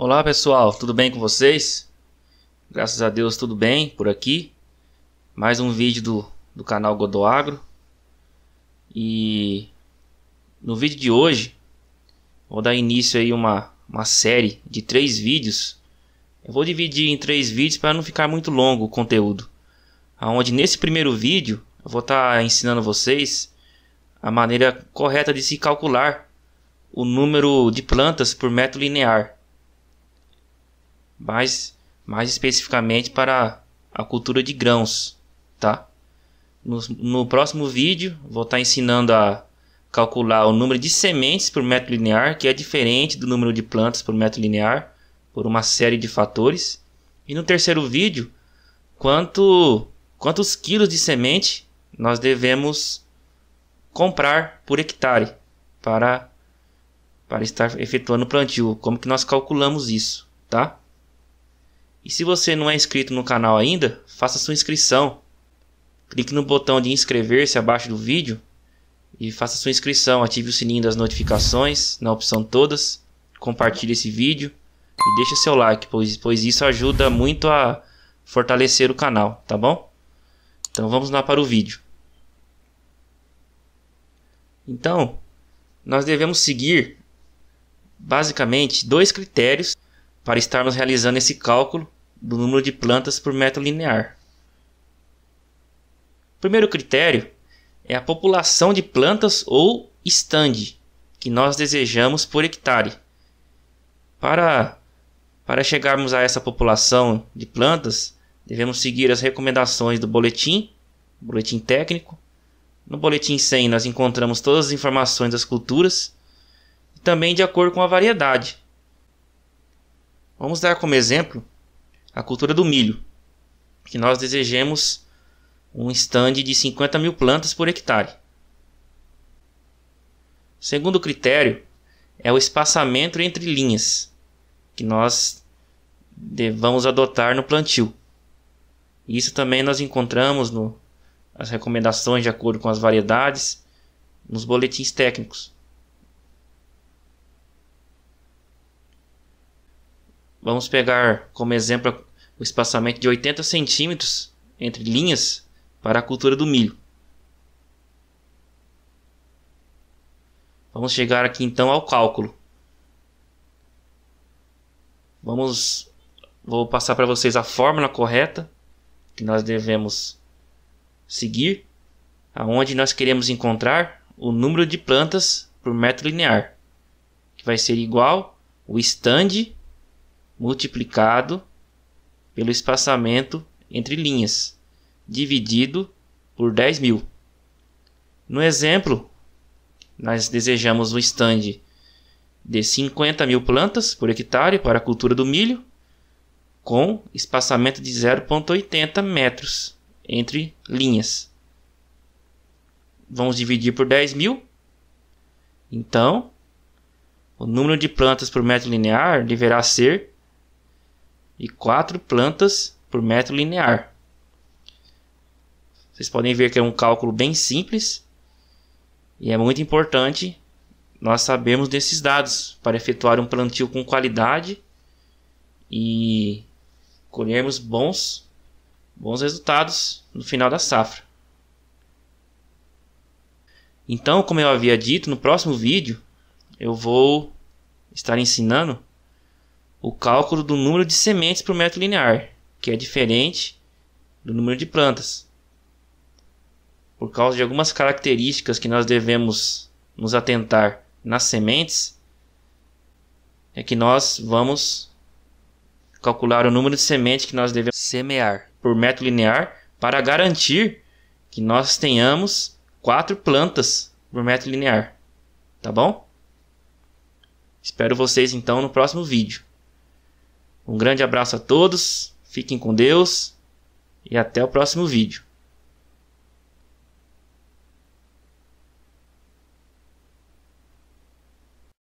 Olá pessoal, tudo bem com vocês? Graças a Deus tudo bem por aqui. Mais um vídeo do, do canal Godoagro. E no vídeo de hoje vou dar início aí uma, uma série de três vídeos. Eu vou dividir em três vídeos para não ficar muito longo o conteúdo. Aonde nesse primeiro vídeo eu vou estar tá ensinando vocês a maneira correta de se calcular o número de plantas por metro linear mais, mais especificamente para a cultura de grãos, tá? No, no próximo vídeo, vou estar tá ensinando a calcular o número de sementes por metro linear, que é diferente do número de plantas por metro linear, por uma série de fatores. E no terceiro vídeo, quanto, quantos quilos de semente nós devemos comprar por hectare para, para estar efetuando o plantio, como que nós calculamos isso, tá? E se você não é inscrito no canal ainda, faça sua inscrição. Clique no botão de inscrever-se abaixo do vídeo e faça sua inscrição. Ative o sininho das notificações na opção todas. Compartilhe esse vídeo e deixe seu like, pois, pois isso ajuda muito a fortalecer o canal, tá bom? Então vamos lá para o vídeo. Então, nós devemos seguir basicamente dois critérios para estarmos realizando esse cálculo do número de plantas por metro linear. O primeiro critério é a população de plantas ou estande que nós desejamos por hectare. Para, para chegarmos a essa população de plantas, devemos seguir as recomendações do boletim, boletim técnico. No boletim 100 nós encontramos todas as informações das culturas e também de acordo com a variedade. Vamos dar como exemplo a cultura do milho, que nós desejemos um stand de 50 mil plantas por hectare. O segundo critério é o espaçamento entre linhas, que nós devamos adotar no plantio. Isso também nós encontramos no, as recomendações de acordo com as variedades nos boletins técnicos. Vamos pegar como exemplo o espaçamento de 80 centímetros entre linhas para a cultura do milho. Vamos chegar aqui então ao cálculo. Vamos, vou passar para vocês a fórmula correta que nós devemos seguir, aonde nós queremos encontrar o número de plantas por metro linear, que vai ser igual o estande multiplicado pelo espaçamento entre linhas, dividido por 10.000. mil. No exemplo, nós desejamos um stand de 50 mil plantas por hectare para a cultura do milho, com espaçamento de 0,80 metros entre linhas. Vamos dividir por 10 mil. Então, o número de plantas por metro linear deverá ser e 4 plantas por metro linear. Vocês podem ver que é um cálculo bem simples e é muito importante nós sabermos desses dados para efetuar um plantio com qualidade e colhermos bons bons resultados no final da safra. Então, como eu havia dito, no próximo vídeo eu vou estar ensinando o cálculo do número de sementes por metro linear, que é diferente do número de plantas. Por causa de algumas características que nós devemos nos atentar nas sementes, é que nós vamos calcular o número de sementes que nós devemos semear por metro linear para garantir que nós tenhamos quatro plantas por metro linear. Tá bom? Espero vocês então no próximo vídeo. Um grande abraço a todos, fiquem com Deus e até o próximo vídeo.